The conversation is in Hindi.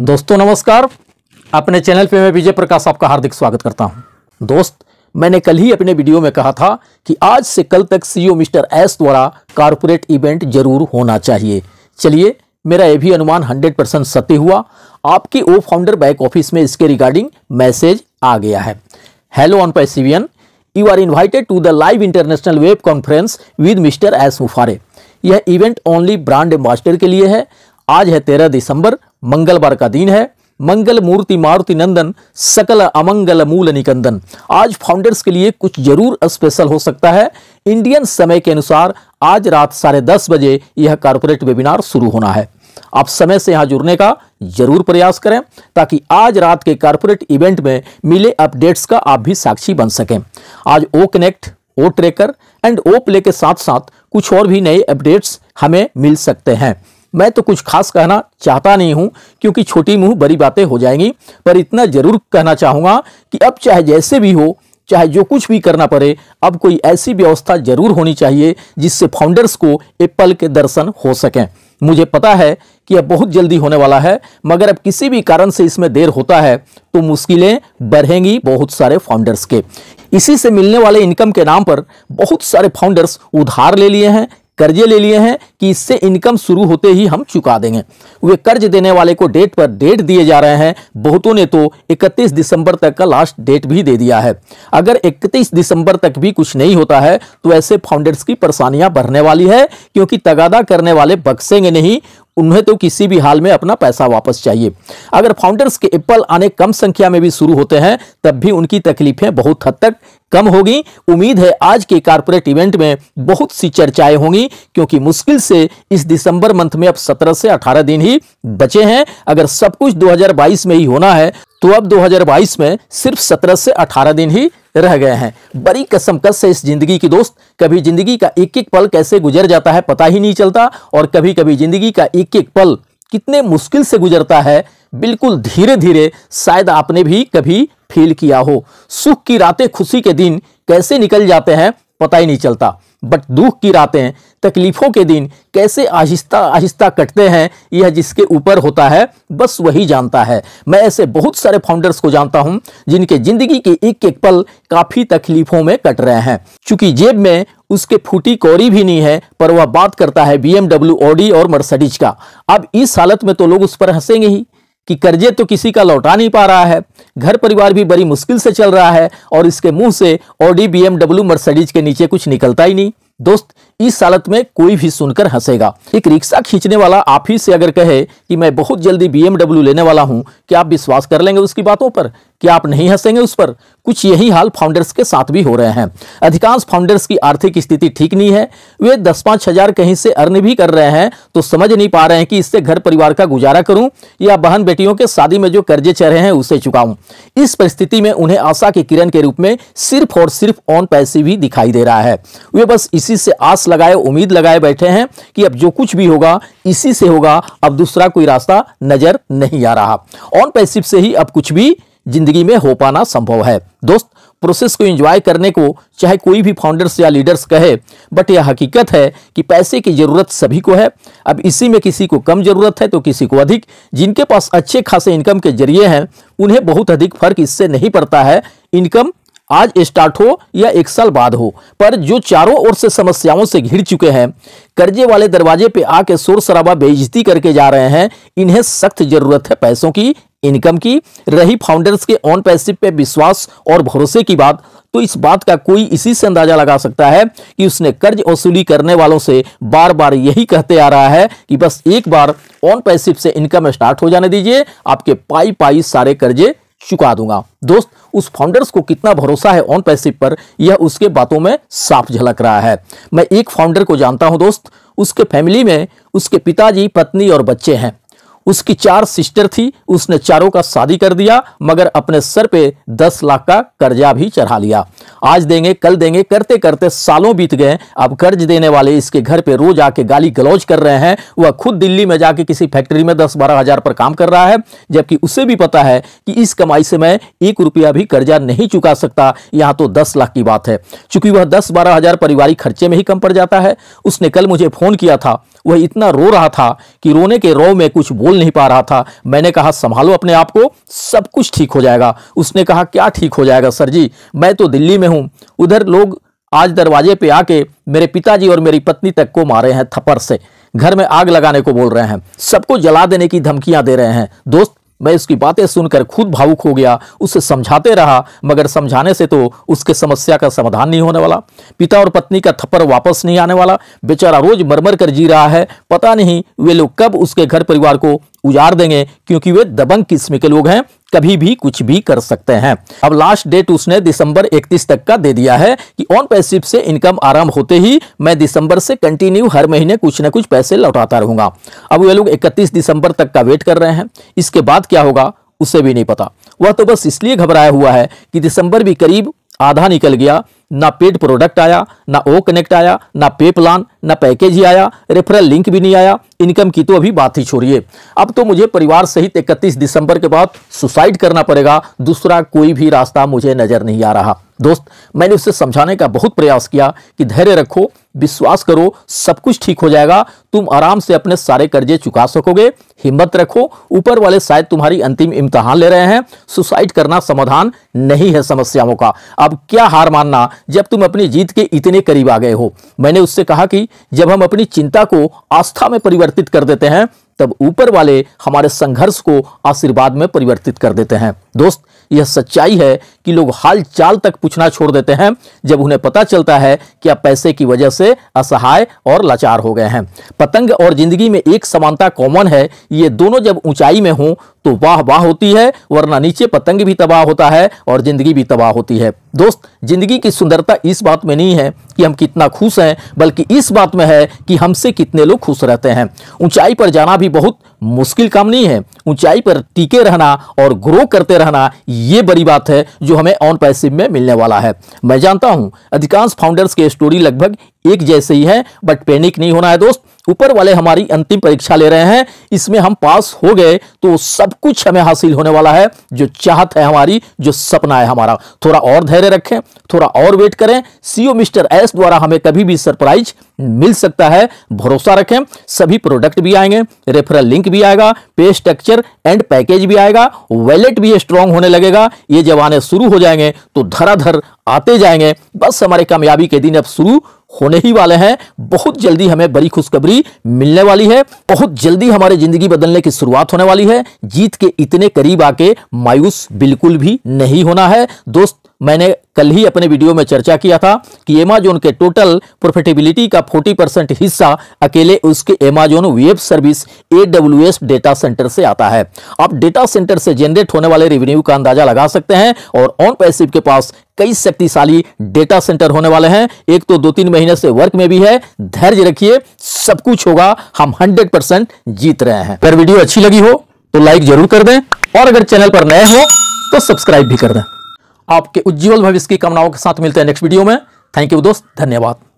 दोस्तों नमस्कार अपने चैनल पे मैं विजय प्रकाश आपका हार्दिक स्वागत करता हूं दोस्त मैंने कल ही अपने वीडियो में कहा था कि आज से कल तक सीईओ e मिस्टर एस द्वारा कारपोरेट इवेंट जरूर होना चाहिए चलिए मेरा यह भी अनुमान 100 परसेंट सत्य हुआ आपके ओ फाउंडर बैक ऑफिस में इसके रिगार्डिंग मैसेज आ गया है हेलो ऑन पैसिवियन you are invited to the live international web conference with mister S मुफारे यह इवेंट ओनली ब्रांड एम्बास्टर के लिए है आज है तेरह दिसंबर मंगलवार का दिन है मंगल मूर्ति मारुति नंदन सकल अमंगल मूल निकंदन आज फाउंडर्स के लिए कुछ जरूर स्पेशल हो सकता है इंडियन समय के अनुसार आज रात साढ़े दस बजे यह कॉरपोरेट वेबिनार शुरू होना है आप समय से यहां जुड़ने का जरूर प्रयास करें ताकि आज रात के कॉरपोरेट इवेंट में मिले अपडेट्स का आप भी साक्षी बन सकें आज O connect O tracker and O play के साथ साथ कुछ और भी नए अपडेट्स हमें मिल सकते हैं मैं तो कुछ खास कहना चाहता नहीं हूँ क्योंकि छोटी मुँह बड़ी बातें हो जाएंगी पर इतना ज़रूर कहना चाहूँगा कि अब चाहे जैसे भी हो चाहे जो कुछ भी करना पड़े अब कोई ऐसी व्यवस्था जरूर होनी चाहिए जिससे फाउंडर्स को एप्पल के दर्शन हो सकें मुझे पता है कि अब बहुत जल्दी होने वाला है मगर अब किसी भी कारण से इसमें देर होता है तो मुश्किलें बढ़ेंगी बहुत सारे फाउंडर्स के इसी से मिलने वाले इनकम के नाम पर बहुत सारे फाउंडर्स उधार ले लिए हैं कर्जे ले लिए हैं कि इससे इनकम शुरू होते ही हम चुका देंगे वे कर्ज देने वाले को डेट पर डेट दिए जा रहे हैं बहुतों ने तो 31 दिसंबर तक का लास्ट डेट भी दे दिया है अगर 31 दिसंबर तक भी कुछ नहीं होता है तो ऐसे फाउंडर्स की परेशानियां बढ़ने वाली है क्योंकि तगादा करने वाले बक्सेंगे नहीं उन्हें तो किसी भी हाल में अपना पैसा वापस चाहिए अगर फाउंडर्स के एप्पल आने कम संख्या में भी शुरू होते हैं तब भी उनकी तकलीफें बहुत हद तक कम होगी उम्मीद है आज के कारपोरेट इवेंट में बहुत सी चर्चाएं होंगी क्योंकि मुश्किल से इस दिसंबर मंथ में अब 17 से 18 दिन ही बचे हैं अगर सब कुछ 2022 में ही होना है तो अब 2022 में सिर्फ 17 से 18 दिन ही रह गए हैं बड़ी कसम कस से इस जिंदगी की दोस्त कभी जिंदगी का एक एक पल कैसे गुजर जाता है पता ही नहीं चलता और कभी कभी जिंदगी का एक एक पल कितने मुश्किल से गुजरता है बिल्कुल धीरे धीरे शायद आपने भी कभी फील किया हो सुख की रातें खुशी के दिन कैसे निकल जाते हैं पता ही नहीं चलता बट दुख की रातें तकलीफ़ों के दिन कैसे आहिस्ता आहिस्ता कटते हैं यह जिसके ऊपर होता है बस वही जानता है मैं ऐसे बहुत सारे फाउंडर्स को जानता हूं जिनके ज़िंदगी के एक एक पल काफ़ी तकलीफ़ों में कट रहे हैं चूंकि जेब में उसके फूटी कौरी भी नहीं है पर वह बात करता है बी एमडब्ल्यू ऑडी और मर्सडीज का अब इस हालत में तो लोग उस पर हंसेंगे ही कि कर्जे तो किसी का लौटा नहीं पा रहा है घर परिवार भी बड़ी मुश्किल से चल रहा है और इसके मुंह से ओडी बी एमडब्ल्यू मर्सडीज के नीचे कुछ निकलता ही नहीं दोस्त इस हालत में कोई भी सुनकर हंसेगा एक रिक्शा खींचने वाला आप ही से अगर कहे कि मैं बहुत जल्दी बीएमडब्ल्यू लेने वाला हूं क्या आप विश्वास कर लेंगे उसकी बातों पर क्या आप नहीं हंसेंगे उस पर कुछ यही हाल फाउंडर्स के साथ भी हो रहे हैं अधिकांश फाउंडर्स की आर्थिक स्थिति ठीक नहीं है वे दस पांच हजार कहीं से अर्न भी कर रहे हैं तो समझ नहीं पा रहे हैं कि इससे घर परिवार का गुजारा करूं या बहन बेटियों के शादी में जो कर्जे चढ़े हैं उसे चुकाऊं इस परिस्थिति में उन्हें आशा के किरण के रूप में सिर्फ और सिर्फ ऑन पैसे भी दिखाई दे रहा है वे बस इस इसी से आस लगाए उम्मीद लगाए बैठे हैं कि अब जो कुछ भी होगा इसी से होगा अब दूसरा कोई रास्ता नज़र नहीं आ रहा ऑन पैसिव से ही अब कुछ भी जिंदगी में हो पाना संभव है दोस्त प्रोसेस को एंजॉय करने को चाहे कोई भी फाउंडर्स या लीडर्स कहे बट यह हकीकत है कि पैसे की ज़रूरत सभी को है अब इसी में किसी को कम ज़रूरत है तो किसी को अधिक जिनके पास अच्छे खासे इनकम के जरिए हैं उन्हें बहुत अधिक फर्क इससे नहीं पड़ता है इनकम आज स्टार्ट हो या एक साल बाद हो पर जो चारों ओर से समस्याओं से घिर चुके हैं कर्जे वाले दरवाजे पे आके शोर शराबा बेइज्जती करके जा रहे हैं इन्हें सख्त जरूरत है पैसों की इनकम की रही फाउंडर्स के ऑन पैसे पे विश्वास और भरोसे की बात तो इस बात का कोई इसी से अंदाजा लगा सकता है कि उसने कर्ज वसूली करने वालों से बार बार यही कहते आ रहा है कि बस एक बार ऑन पैसिव से इनकम स्टार्ट हो जाने दीजिए आपके पाई पाई सारे कर्जे चुका दूंगा दोस्त उस फाउंडर्स को कितना भरोसा है ऑन पैसिव पर यह उसके बातों में साफ झलक रहा है मैं एक फाउंडर को जानता हूं दोस्त उसके फैमिली में उसके पिताजी पत्नी और बच्चे हैं उसकी चार सिस्टर थी उसने चारों का शादी कर दिया मगर अपने सर पे दस लाख का कर्जा भी चढ़ा लिया आज देंगे कल देंगे करते करते सालों बीत गए अब कर्ज देने वाले इसके घर पे रोज आके गाली गलौज कर रहे हैं वह खुद दिल्ली में जाके किसी फैक्ट्री में दस बारह हजार पर काम कर रहा है जबकि उसे भी पता है कि इस कमाई से मैं एक रुपया भी कर्जा नहीं चुका सकता यहाँ तो दस लाख की बात है चूंकि वह दस बारह हजार परिवारिक खर्चे में ही कम पड़ जाता है उसने कल मुझे फोन किया था वह इतना रो रहा था कि रोने के रो में कुछ बोल नहीं पा रहा था मैंने कहा संभालो अपने आप को सब कुछ ठीक हो जाएगा उसने कहा क्या ठीक हो जाएगा सर जी मैं तो दिल्ली में हूँ उधर लोग आज दरवाजे पे आके मेरे पिताजी और मेरी पत्नी तक को मारे हैं थप्पड़ से घर में आग लगाने को बोल रहे हैं सबको जला देने की धमकियां दे रहे हैं दोस्त मैं उसकी बातें सुनकर खुद भावुक हो गया उसे समझाते रहा मगर समझाने से तो उसके समस्या का समाधान नहीं होने वाला पिता और पत्नी का थप्पड़ वापस नहीं आने वाला बेचारा रोज मरमर कर जी रहा है पता नहीं वे लोग कब उसके घर परिवार को उजाड़ देंगे क्योंकि वे दबंग किस्म के लोग हैं कभी भी कुछ भी कर सकते हैं अब लास्ट डेट उसने दिसंबर 31 तक का दे दिया है कि ऑन पैसिव से इनकम आरंभ होते ही मैं दिसंबर से कंटिन्यू हर महीने कुछ ना कुछ पैसे लौटाता रहूंगा अब वे लोग 31 दिसंबर तक का वेट कर रहे हैं इसके बाद क्या होगा उसे भी नहीं पता वह तो बस इसलिए घबराया हुआ है कि दिसंबर भी करीब आधा निकल गया ना पेड प्रोडक्ट आया ना ओ कनेक्ट आया ना पे प्लान ना पैकेज ही आया रेफरल लिंक भी नहीं आया इनकम की तो अभी बात ही छोड़िए अब तो मुझे परिवार सहित 31 दिसंबर के बाद सुसाइड करना पड़ेगा दूसरा कोई भी रास्ता मुझे नज़र नहीं आ रहा दोस्त मैंने उसे समझाने का बहुत प्रयास किया कि धैर्य रखो विश्वास करो सब कुछ ठीक हो जाएगा तुम आराम से अपने सारे कर्जे चुका सकोगे हिम्मत रखो ऊपर वाले शायद तुम्हारी अंतिम इम्तहान ले रहे हैं सुसाइड करना समाधान नहीं है समस्याओं का अब क्या हार मानना जब तुम अपनी जीत के इतने करीब आ गए हो मैंने उससे कहा कि जब हम अपनी चिंता को आस्था में परिवर्तित परिवर्तित कर देते हैं तब ऊपर वाले हमारे संघर्ष को आशीर्वाद में परिवर्तित कर देते हैं दोस्त यह सच्चाई है कि लोग हाल चाल तक पूछना छोड़ देते हैं जब उन्हें पता चलता है कि आप पैसे की वजह से असहाय और लाचार हो गए हैं पतंग और जिंदगी में एक समानता कॉमन है ये दोनों जब ऊंचाई में हों तो वाह वाह होती है वरना नीचे पतंग भी तबाह होता है और ज़िंदगी भी तबाह होती है दोस्त ज़िंदगी की सुंदरता इस बात में नहीं है कि हम कितना खुश हैं बल्कि इस बात में है कि हमसे कितने लोग खुश रहते हैं ऊंचाई पर जाना भी बहुत मुश्किल काम नहीं है ऊंचाई पर टीके रहना और ग्रो करते रहना ये बड़ी बात है जो हमें ऑन पैसिव में मिलने वाला है मैं जानता हूं अधिकांश फाउंडर्स के स्टोरी लगभग एक जैसे ही हैं बट पैनिक नहीं होना है दोस्त ऊपर वाले हमारी अंतिम परीक्षा ले रहे हैं इसमें हम पास हो गए तो सब कुछ हमें हासिल होने वाला है जो चाहत है हमारी जो सपना है हमारा थोड़ा और धैर्य रखें थोड़ा और वेट करें सीओ मिस्टर एस द्वारा हमें कभी भी सरप्राइज मिल सकता है भरोसा रखें सभी प्रोडक्ट भी आएंगे रेफरल लिंक भी आएगा पे स्ट्रक्चर एंड पैकेज भी आएगा वैलेट भी स्ट्रांग होने लगेगा ये जवाने शुरू हो जाएंगे तो धराधर आते जाएंगे बस हमारे कामयाबी के दिन अब शुरू होने ही वाले हैं बहुत जल्दी हमें बड़ी खुशखबरी मिलने वाली है बहुत जल्दी हमारी जिंदगी बदलने की शुरुआत होने वाली है जीत के इतने करीब आके मायूस बिल्कुल भी नहीं होना है दोस्त मैंने कल ही अपने वीडियो में चर्चा किया था कि एमेजोन के टोटल प्रॉफिटेबिलिटी का 40 परसेंट हिस्सा अकेले उसके Amazon web service a data center से आता है आप डेटा सेंटर से जनरेट होने वाले रेवेन्यू का अंदाजा लगा सकते हैं और ऑन पैसिव के पास कई शक्तिशाली डेटा सेंटर होने वाले हैं एक तो दो तीन महीने से वर्क में भी है धैर्य रखिए सब कुछ होगा हम हंड्रेड परसेंट जीत रहे हैं अगर वीडियो अच्छी लगी हो तो लाइक जरूर कर दें और अगर चैनल पर नए हो तो सब्सक्राइब भी कर दें आपके उज्ज्वल भविष्य की कामनाओं के साथ मिलते हैं नेक्स्ट वीडियो में थैंक यू दोस्त धन्यवाद